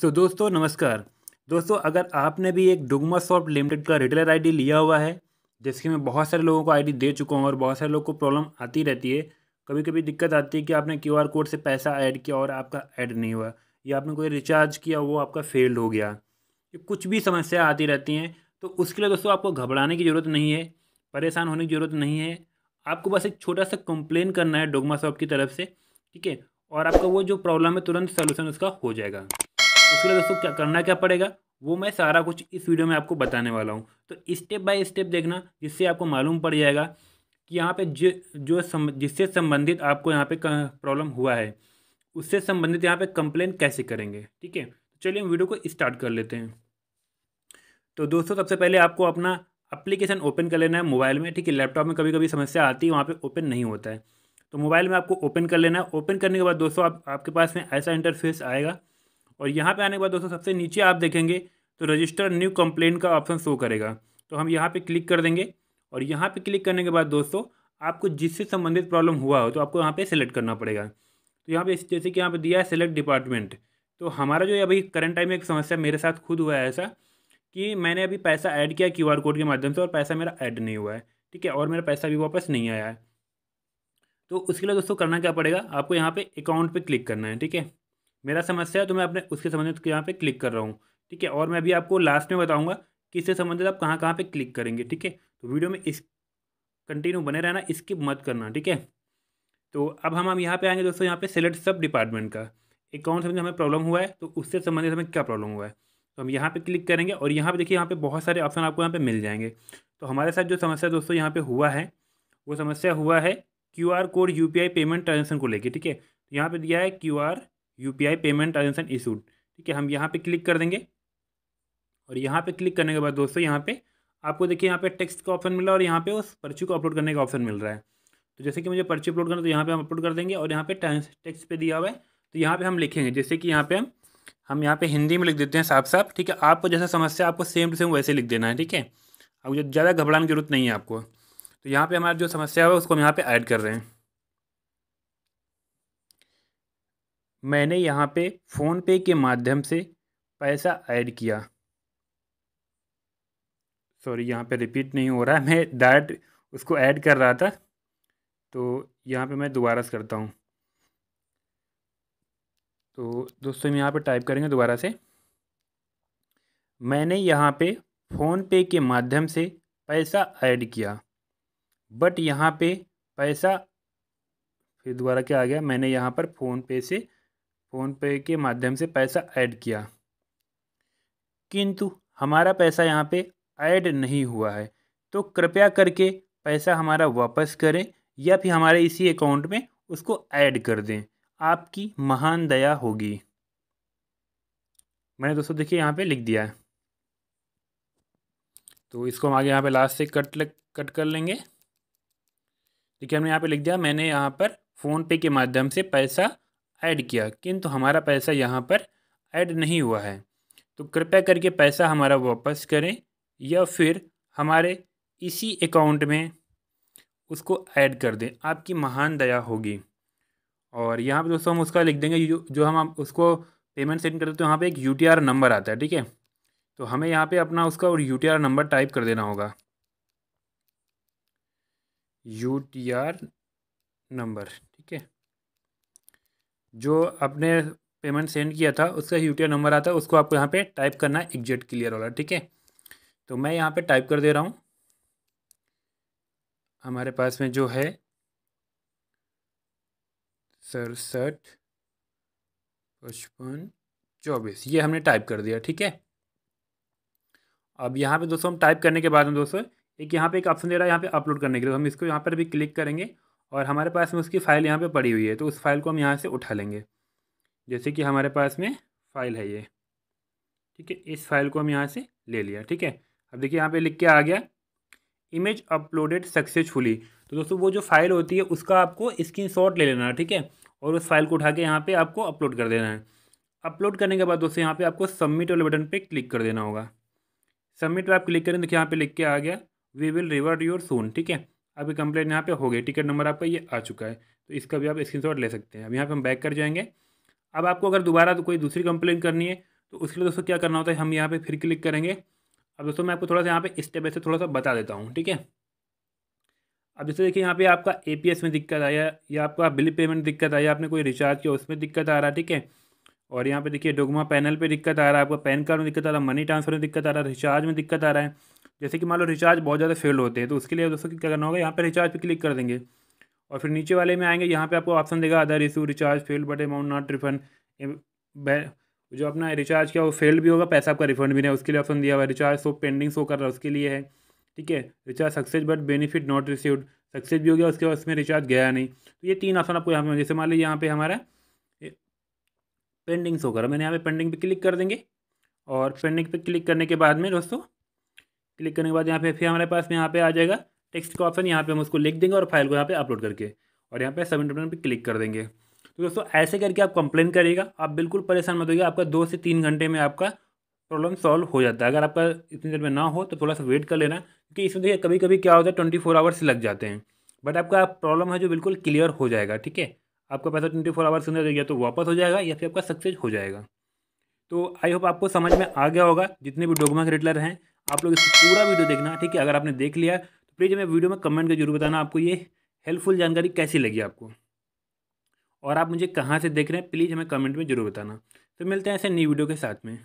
सो so, दोस्तों नमस्कार दोस्तों अगर आपने भी एक डुगमा सॉफ्ट लिमिटेड का रिटेलर आईडी लिया हुआ है जिसके मैं बहुत सारे लोगों को आईडी दे चुका हूँ और बहुत सारे लोगों को प्रॉब्लम आती रहती है कभी कभी दिक्कत आती है कि आपने क्यू कोड से पैसा ऐड किया और आपका ऐड नहीं हुआ या आपने कोई रिचार्ज किया वो आपका फेल्ड हो गया कुछ भी समस्या आती रहती हैं तो उसके लिए दोस्तों आपको घबराने की ज़रूरत नहीं है परेशान होने की ज़रूरत नहीं है आपको बस एक छोटा सा कंप्लेन करना है डोगमा शॉप की तरफ से ठीक है और आपका वो जो प्रॉब्लम है तुरंत सोल्यूशन उसका हो जाएगा उसके लिए दोस्तों क्या करना क्या पड़ेगा वो मैं सारा कुछ इस वीडियो में आपको बताने वाला हूँ तो स्टेप बाय स्टेप देखना जिससे आपको मालूम पड़ जाएगा कि यहाँ पे जो जो सम, जिससे संबंधित आपको यहाँ पे प्रॉब्लम हुआ है उससे संबंधित यहाँ पे कंप्लेन कैसे करेंगे ठीक है चलिए हम वीडियो को स्टार्ट कर लेते हैं तो दोस्तों सबसे पहले आपको अपना अप्लीकेशन ओपन कर लेना है मोबाइल में ठीक है लैपटॉप में कभी कभी समस्या आती है वहाँ पर ओपन नहीं होता है तो मोबाइल में आपको ओपन कर लेना है ओपन करने के बाद दोस्तों आप आपके पास में ऐसा इंटरफेस आएगा और यहाँ पे आने के बाद दोस्तों सबसे नीचे आप देखेंगे तो रजिस्टर न्यू कंप्लेन का ऑप्शन शो करेगा तो हम यहाँ पे क्लिक कर देंगे और यहाँ पे क्लिक करने के बाद दोस्तों आपको जिससे संबंधित प्रॉब्लम हुआ हो तो आपको यहाँ पे सेलेक्ट करना पड़ेगा तो यहाँ पे जैसे कि यहाँ पे दिया है सेलेक्ट डिपार्टमेंट तो हमारा जो अभी करंट टाइम में एक समस्या मेरे साथ खुद हुआ है ऐसा कि मैंने अभी पैसा ऐड किया क्यू कोड के माध्यम से और पैसा मेरा ऐड नहीं हुआ है ठीक है और मेरा पैसा अभी वापस नहीं आया है तो उसके लिए दोस्तों करना क्या पड़ेगा आपको यहाँ पे अकाउंट पे क्लिक करना है ठीक है मेरा समस्या है तो मैं अपने उसके संबंधित यहाँ पे क्लिक कर रहा हूँ ठीक है और मैं अभी आपको लास्ट में बताऊँगा किससे संबंधित आप कहाँ कहाँ पे क्लिक करेंगे ठीक है तो वीडियो में इस कंटिन्यू बने रहना स्किप मत करना ठीक है तो अब हम हम यहाँ पर आएंगे दोस्तों यहाँ पर सेलेक्ट सब डिपार्टमेंट का अकाउंट कौन हमें प्रॉब्लम हुआ है तो उससे संबंधित हमें क्या प्रॉब्लम हुआ है तो हम यहाँ पे क्लिक करेंगे और यहाँ पे देखिए यहाँ पे बहुत सारे ऑप्शन आपको यहाँ पे मिल जाएंगे तो हमारे साथ जो समस्या दोस्तों यहाँ पे हुआ है वो समस्या हुआ है Q R code U P I payment transaction को लेके ठीक है तो यहाँ पे दिया है Q R U P I payment transaction issued ठीक है हम यहाँ पे क्लिक कर देंगे और यहाँ पे क्लिक करने के बाद दोस्तों यहाँ पे आपको देखिए यहाँ पे टेक्स्ट का ऑप्शन मिला और यहाँ पे उस पर्ची को अपलोड करने का ऑप्शन मिल रहा है तो जैसे कि मुझे पर्ची अपलोड करना तो यहाँ पे हम अपलोड कर देंगे और यहाँ पे टेक्स्ट पे दिया हुआ है तो यहाँ पे हम लिखेंगे जैसे कि यहाँ पे हम हम यहाँ पे हिंदी में लिख देते हैं साफ साफ ठीक है आपको जैसा समस्या आपको सेम टू सेम वैसे लिख देना है ठीक है अब ज़्यादा घबराने की जरूरत नहीं है आपको तो यहाँ पर हमारा जो समस्या है उसको हम यहाँ पर ऐड कर रहे हैं मैंने यहाँ पे फ़ोनपे के माध्यम से पैसा ऐड किया सॉरी यहाँ पे रिपीट नहीं हो रहा है मैं डायरेक्ट उसको ऐड कर रहा था तो यहाँ पे मैं दोबारा से करता हूँ तो दोस्तों यहाँ पे टाइप करेंगे दोबारा से मैंने यहाँ पे फ़ोनपे के माध्यम से पैसा ऐड किया बट यहाँ पे पैसा फिर दोबारा क्या आ गया मैंने यहाँ पर फ़ोनपे से फ़ोनपे के माध्यम से पैसा ऐड किया किंतु हमारा पैसा यहाँ पे ऐड नहीं हुआ है तो कृपया करके पैसा हमारा वापस करें या फिर हमारे इसी अकाउंट में उसको ऐड कर दें आपकी महान दया होगी मैंने दोस्तों देखिए यहाँ पे लिख दिया है तो इसको हम आगे यहाँ पे लास्ट से कट लग, कट कर लेंगे देखिए हमने यहाँ पे लिख दिया मैंने यहाँ पर फ़ोनपे के माध्यम से पैसा ऐड किया किंतु हमारा पैसा यहाँ पर ऐड नहीं हुआ है तो कृपया करके पैसा हमारा वापस करें या फिर हमारे इसी अकाउंट में उसको ऐड कर दें आपकी महान दया होगी और यहाँ पे दोस्तों हम उसका लिख देंगे जो हम उसको पेमेंट सेंड करते हैं तो यहाँ पे एक यू नंबर आता है ठीक है तो हमें यहाँ पे अपना उसका और यू नंबर टाइप कर देना होगा यू नंबर ठीक है जो आपने पेमेंट सेंड किया था उसका यू नंबर आता है उसको आपको यहाँ पे टाइप करना है एग्जेक्ट क्लियर वाला ठीक है तो मैं यहाँ पे टाइप कर दे रहा हूँ हमारे पास में जो है सड़सठ पचपन चौबीस ये हमने टाइप कर दिया ठीक है अब यहाँ पे दोस्तों हम टाइप करने के बाद में दोस्तों एक यहाँ पे एक ऑप्शन दे रहा है यहाँ पे अपलोड करने के लिए तो हम इसको यहाँ पर भी क्लिक करेंगे और हमारे पास में उसकी फ़ाइल यहाँ पे पड़ी हुई है तो उस फाइल को हम यहाँ से उठा लेंगे जैसे कि हमारे पास में फ़ाइल है ये ठीक है इस फाइल को हम यहाँ से ले लिया ठीक है अब देखिए यहाँ पे लिख के आ गया इमेज अपलोडेड सक्सेसफुली तो दोस्तों वो जो फाइल होती है उसका आपको स्क्रीन ले लेना है ठीक है और उस फाइल को उठा के यहाँ पर आपको अपलोड कर देना है अपलोड करने के बाद दोस्तों यहाँ पर आपको सबमिट वाले बटन पर क्लिक कर देना होगा सबमिट पर आप क्लिक करें देखिए यहाँ पर लिख के आ गया we will revert your soon ठीक है अभी कंप्लेंट यहाँ पे हो गई टिकट नंबर आपका ये आ चुका है तो इसका भी आप स्क्रीनशॉट ले सकते हैं अब यहाँ पे हम बैक कर जाएंगे अब आपको अगर दोबारा तो कोई दूसरी कंप्लेंट करनी है तो उसके लिए दोस्तों क्या करना होता है हम यहाँ पर फिर क्लिक करेंगे अब दोस्तों मैं आपको थोड़ा सा यहाँ पे स्टेप बाय थोड़ा सा बता देता हूँ ठीक है अब जैसे देखिए यहाँ पर आपका ए में दिक्कत आया या आपका बिल पेमेंट दिक्कत आया आपने कोई रिचार्ज किया उसमें दिक्कत आ रहा है ठीक है और यहाँ पे देखिए डोगमा पैनल पे दिक्कत आ रहा है आपका पैन कार्ड में दिक्कत आ रहा है मनी ट्रांसफर में दिक्कत आ रहा है रिचार्ज में दिक्कत आ रहा है जैसे कि मान लो रिचार्ज बहुत ज़्यादा फेल होते हैं तो उसके लिए दोस्तों क्या करना होगा यहाँ पर रिचार्ज पर क्लिक कर देंगे और फिर नीचे वाले में आएंगे यहाँ पे आपको ऑप्शन देगा other issue recharge fail but amount not refund जो अपना रिचार्ज किया वो फेल भी होगा पैसा आपका रिफंड भी नहीं उसके लिए ऑप्शन दिया हुआ रिचार्ज सो पेंडिंग शो कर रहा है उसके लिए है ठीक है recharge success but benefit not received success भी हो गया उसके बाद उसमें रिचार्ज गया नहीं तो ये तीन ऑप्शन आपको यहाँ पे जैसे मान लीजिए यहाँ पे हमारा पेंडिंग शो कर मैंने यहाँ पे पेंडिंग पे क्लिक कर देंगे और पेंडिंग पे क्लिक करने के बाद में दोस्तों क्लिक करने के बाद यहाँ पे फिर हमारे पास यहाँ पे आ जाएगा टेक्स्ट का ऑप्शन यहाँ पे हम उसको लिख देंगे और फाइल को यहाँ पे अपलोड करके और यहाँ पे सबमिट बटन पे क्लिक कर देंगे तो दोस्तों ऐसे करके आप कंप्लेन करिएगा आप बिल्कुल परेशान मत होगी आपका दो से तीन घंटे में आपका प्रॉब्लम सॉल्व हो जाता है अगर आपका इतनी देर में ना हो तो थोड़ा सा वेट कर लेना क्योंकि इसमें देखिए कभी कभी क्या होता है ट्वेंटी फोर आवर्स लग जाते हैं बट आपका प्रॉब्लम है जो बिल्कुल क्लियर हो जाएगा ठीक है आपका पैसा ट्वेंटी फोर आवर्स के अंदर या तो वापस हो जाएगा या फिर आपका सक्सेस हो जाएगा तो आई होप आपको समझ में आ गया होगा जितने भी डोगमा के रिटलर हैं आप लोग इसको पूरा वीडियो देखना ठीक है अगर आपने देख लिया तो प्लीज़ हमें वीडियो में कमेंट कर जरूर बताना आपको ये हेल्पफुल जानकारी कैसी लगी आपको और आप मुझे कहाँ से देख रहे हैं प्लीज़ हमें कमेंट में ज़रूर बताना तो मिलते हैं ऐसे नई वीडियो के साथ में